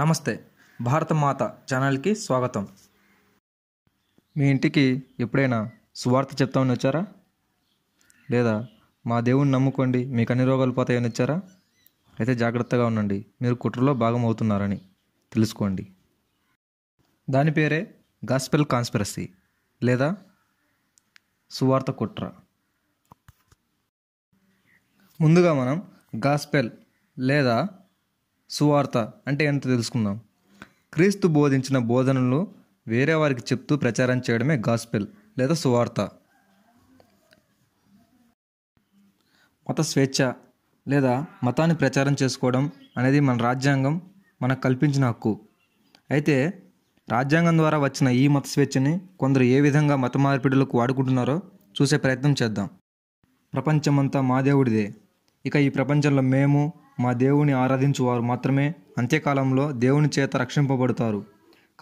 నమస్తే భారతమాత ఛానల్కి స్వాగతం మీ ఇంటికి ఎప్పుడైనా సువార్త చెప్తామని వచ్చారా లేదా మా దేవుణ్ణి నమ్ముకోండి మీకు అన్ని రోగాలు పోతాయని వచ్చారా అయితే జాగ్రత్తగా ఉండండి మీరు కుట్రలో భాగం అవుతున్నారని తెలుసుకోండి దాని పేరే గాస్పెల్ కాన్స్పిరసీ లేదా సువార్త కుట్ర ముందుగా మనం గాస్పెల్ లేదా సువార్త అంటే ఎంత తెలుసుకుందాం క్రీస్తు బోధించిన బోధనలు వేరే వారికి చెప్తూ ప్రచారం చేయడమే గాస్పెల్ లేదా సువార్త మత స్వేచ్ఛ లేదా మతాన్ని ప్రచారం చేసుకోవడం అనేది మన రాజ్యాంగం మనకు కల్పించిన హక్కు అయితే రాజ్యాంగం ద్వారా వచ్చిన ఈ మత స్వేచ్ఛని కొందరు ఏ విధంగా మత మార్పిడులకు వాడుకుంటున్నారో చూసే ప్రయత్నం చేద్దాం ప్రపంచమంతా మా దేవుడిదే ఇక ఈ ప్రపంచంలో మేము మా దేవుని ఆరాధించువారు మాత్రమే అంత్యకాలంలో దేవుని చేత రక్షింపబడతారు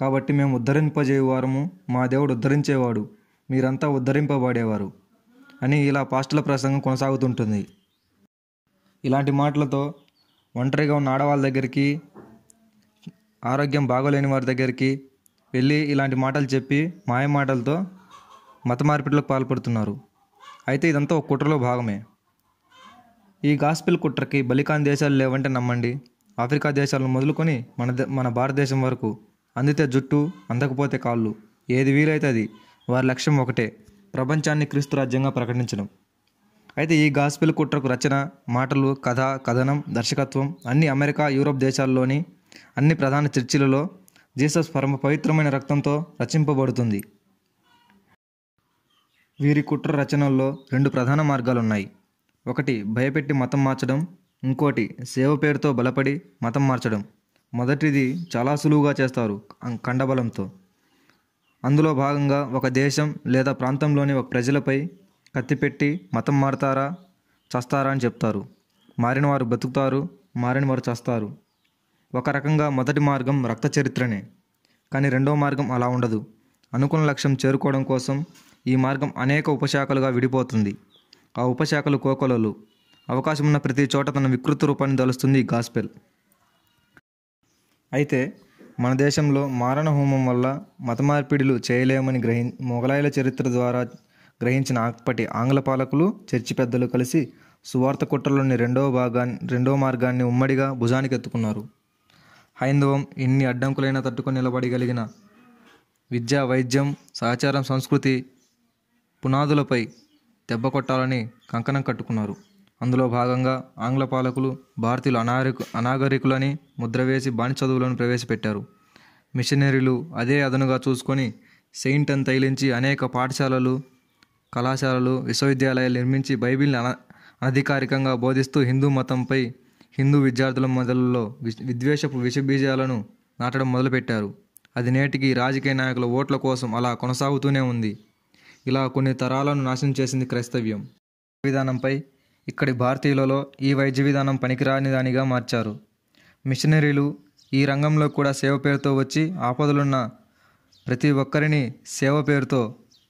కాబట్టి మేము ఉద్ధరింపజేయువారము మా దేవుడు ఉద్ధరించేవాడు మీరంతా ఉద్ధరింపబడేవారు అని ఇలా పాస్టల ప్రసంగం కొనసాగుతుంటుంది ఇలాంటి మాటలతో ఒంటరిగా ఉన్న ఆడవాళ్ళ దగ్గరికి ఆరోగ్యం బాగోలేని వారి దగ్గరికి వెళ్ళి ఇలాంటి మాటలు చెప్పి మాయ మాటలతో మత మార్పిడిలకు పాల్పడుతున్నారు అయితే ఇదంతా ఒక కుట్రలో భాగమే ఈ గాస్పిల్ కుట్రకి బలికాన్ దేశాలు లేవంటే నమ్మండి ఆఫ్రికా దేశాలను మొదలుకొని మన మన భారతదేశం వరకు అందితే జుట్టు అందకపోతే కాళ్ళు ఏది వీలైతే అది వారి లక్ష్యం ఒకటే ప్రపంచాన్ని క్రీస్తు రాజ్యంగా ప్రకటించడం అయితే ఈ గాస్పిల్ కుట్రకు రచన మాటలు కథ కథనం దర్శకత్వం అన్ని అమెరికా యూరోప్ దేశాల్లోని అన్ని ప్రధాన చర్చిలలో జీసస్ పరమ పవిత్రమైన రక్తంతో రచింపబడుతుంది వీరి కుట్ర రచనల్లో రెండు ప్రధాన మార్గాలున్నాయి ఒకటి భయపెట్టి మతం మార్చడం ఇంకోటి సేవ పేరుతో బలపడి మతం మార్చడం మొదటిది చాలా సులువుగా చేస్తారు కండబలంతో అందులో భాగంగా ఒక దేశం లేదా ప్రాంతంలోని ఒక ప్రజలపై కత్తిపెట్టి మతం మారతారా చస్తారా అని చెప్తారు మారిన వారు బతుకుతారు మారిన వారు చస్తారు ఒక రకంగా మొదటి మార్గం రక్త చరిత్రనే కానీ రెండో మార్గం అలా ఉండదు అనుకున్న లక్ష్యం చేరుకోవడం కోసం ఈ మార్గం అనేక ఉపశాఖలుగా విడిపోతుంది ఆ ఉపశాఖలు కోకొలలు అవకాశం ఉన్న ప్రతి చోట తన వికృత రూపాన్ని దలుస్తుంది ఈ గాస్పెల్ అయితే మన దేశంలో మారణ హోమం వల్ల మత మార్పిడిలు చేయలేమని గ్రహి మొఘలాయుల చరిత్ర ద్వారా గ్రహించిన అప్పటి ఆంగ్ల పాలకులు చర్చి పెద్దలు కలిసి సువార్త కుట్రలోని రెండవ భాగాన్ని రెండవ మార్గాన్ని ఉమ్మడిగా భుజానికి ఎత్తుకున్నారు హైందవం ఎన్ని అడ్డంకులైనా తట్టుకొని నిలబడగలిగిన విద్య వైద్యం సహచారం సంస్కృతి పునాదులపై దెబ్బ కొట్టాలని కంకణం కట్టుకున్నారు అందులో భాగంగా ఆంగ్ల పాలకులు భారతీయులు అనాగరికు అనాగరికులని ముద్ర వేసి బాణి చదువులను ప్రవేశపెట్టారు మిషనరీలు అదే అదనుగా చూసుకొని సెయింట్ అని తైలించి అనేక పాఠశాలలు కళాశాలలు విశ్వవిద్యాలయాలు నిర్మించి బైబిల్ని అన అనధికారికంగా బోధిస్తూ హిందూ మతంపై హిందూ విద్యార్థుల మొదలలో విద్వేషపు విషబీజాలను నాటడం మొదలుపెట్టారు అది నేటికి రాజకీయ నాయకుల ఓట్ల కోసం అలా కొనసాగుతూనే ఉంది ఇలా కొన్ని తరాలను నాశనం చేసింది క్రైస్తవ్యం విధానంపై ఇక్కడి భారతీయులలో ఈ వైద్య విధానం పనికిరాని దానిగా మార్చారు మిషనరీలు ఈ రంగంలో కూడా సేవ పేరుతో వచ్చి ఆపదలున్న ప్రతి ఒక్కరిని సేవ పేరుతో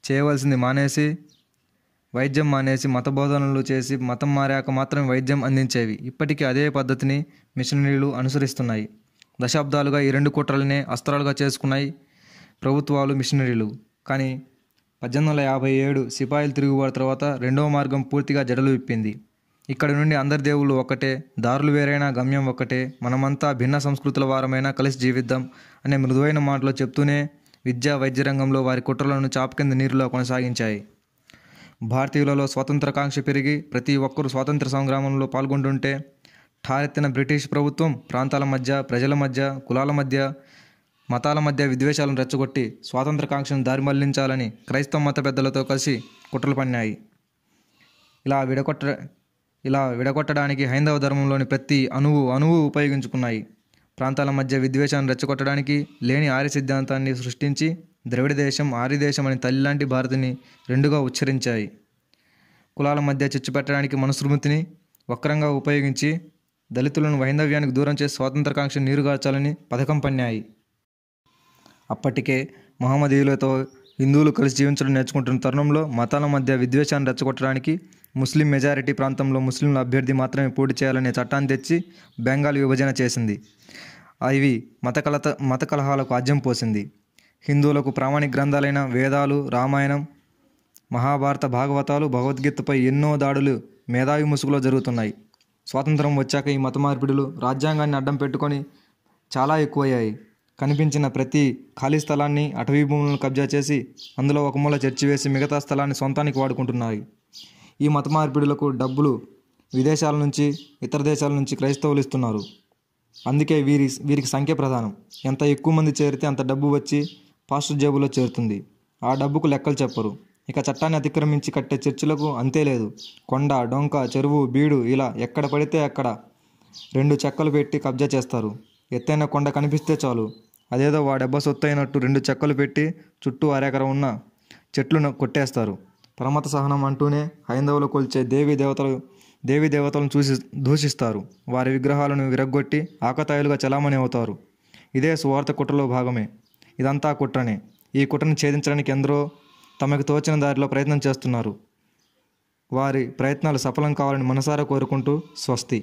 చేయవలసింది మానేసి వైద్యం మానేసి మత బోధనలు చేసి మతం మారాక మాత్రమే వైద్యం అందించేవి ఇప్పటికీ అదే పద్ధతిని మిషనరీలు అనుసరిస్తున్నాయి దశాబ్దాలుగా ఈ రెండు కుట్రలనే అస్త్రాలుగా చేసుకున్నాయి ప్రభుత్వాలు మిషనరీలు కానీ పద్దెనిమిది వందల యాభై ఏడు సిపాయిలు తిరుగుబాటు తర్వాత రెండవ మార్గం పూర్తిగా జడలు విప్పింది ఇక్కడ నుండి అందరి దేవుళ్ళు ఒక్కటే దారులు వేరైనా గమ్యం ఒక్కటే మనమంతా భిన్న సంస్కృతుల వారమైనా కలిసి జీవిద్దాం అనే మృదువైన మాటలో చెప్తూనే విద్యా వైద్య రంగంలో వారి కుట్రలను చాపకింద నీరులో కొనసాగించాయి భారతీయులలో స్వతంత్రకాంక్ష పెరిగి ప్రతి ఒక్కరూ స్వాతంత్ర సంగ్రామంలో పాల్గొంటుంటే ఠారెత్తిన బ్రిటిష్ ప్రభుత్వం ప్రాంతాల మధ్య ప్రజల మధ్య కులాల మధ్య మతాల మధ్య విద్వేషాలను రెచ్చగొట్టి స్వాతంత్రకాంక్షను దారిమళ్లించాలని క్రైస్తవ మత పెద్దలతో కలిసి కుట్రలు పన్నాయి ఇలా విడగొట్ట ఇలా విడగొట్టడానికి హైందవ ధర్మంలోని ప్రతి అణువు అణువు ఉపయోగించుకున్నాయి ప్రాంతాల మధ్య విద్వేషాన్ని రెచ్చగొట్టడానికి లేని ఆర్య సిద్ధాంతాన్ని సృష్టించి ద్రవిడ దేశం ఆర్యదేశం తల్లి తల్లిలాంటి భారతిని రెండుగా ఉచ్చరించాయి కులాల మధ్య చిచ్చు పెట్టడానికి మనుస్మృతిని వక్రంగా ఉపయోగించి దళితులను వైంధవ్యానికి దూరం చేసి స్వాతంత్రకాంక్ష నీరుగార్చాలని పథకం పన్నాయి అప్పటికే మహమ్మదీయులతో హిందువులు కలిసి జీవించడం నేర్చుకుంటున్న తరుణంలో మతాల మధ్య విద్వేషాన్ని రెచ్చగొట్టడానికి ముస్లిం మెజారిటీ ప్రాంతంలో ముస్లింల అభ్యర్థి మాత్రమే పోటీ చేయాలనే చట్టాన్ని తెచ్చి బెంగాల్ విభజన చేసింది అవి మత కలత మత కలహాలకు ఆజ్యం పోసింది హిందువులకు ప్రామాణిక గ్రంథాలైన వేదాలు రామాయణం మహాభారత భాగవతాలు భగవద్గీతపై ఎన్నో దాడులు మేధావి ముసుగులో జరుగుతున్నాయి స్వాతంత్రం వచ్చాక ఈ మత మార్పిడులు రాజ్యాంగాన్ని అడ్డం పెట్టుకొని చాలా ఎక్కువయ్యాయి కనిపించిన ప్రతి ఖాళీ స్థలాన్ని అటవీ భూములను కబ్జా చేసి అందులో ఒక మూల చర్చి వేసి మిగతా స్థలాన్ని సొంతానికి వాడుకుంటున్నాయి ఈ మత మార్పిడులకు డబ్బులు విదేశాల నుంచి ఇతర దేశాల నుంచి క్రైస్తవులు ఇస్తున్నారు అందుకే వీరి వీరికి సంఖ్య ప్రధానం ఎంత ఎక్కువ మంది చేరితే అంత డబ్బు వచ్చి పాస్టర్ జేబులో చేరుతుంది ఆ డబ్బుకు లెక్కలు చెప్పరు ఇక చట్టాన్ని అతిక్రమించి కట్టే చర్చిలకు అంతే లేదు కొండ డొంక చెరువు బీడు ఇలా ఎక్కడ పడితే అక్కడ రెండు చెక్కలు పెట్టి కబ్జా చేస్తారు ఎత్తైన కొండ కనిపిస్తే చాలు అదేదో వాడెబ్బ సొత్తైనట్టు రెండు చెక్కలు పెట్టి చుట్టూ అరెకర ఉన్న చెట్లను కొట్టేస్తారు ప్రమత సహనం అంటూనే హైందవులు కొల్చే దేవీ దేవతలు దేవీ దేవతలను చూసి దూషిస్తారు వారి విగ్రహాలను విరగ్గొట్టి ఆకతాయిలుగా చలామణి అవుతారు ఇదే సువార్త కుట్రలో భాగమే ఇదంతా కుట్రనే ఈ కుట్రను ఛేదించడానికి ఎందరో తమకు తోచిన దారిలో ప్రయత్నం చేస్తున్నారు వారి ప్రయత్నాలు సఫలం కావాలని మనసారా కోరుకుంటూ స్వస్తి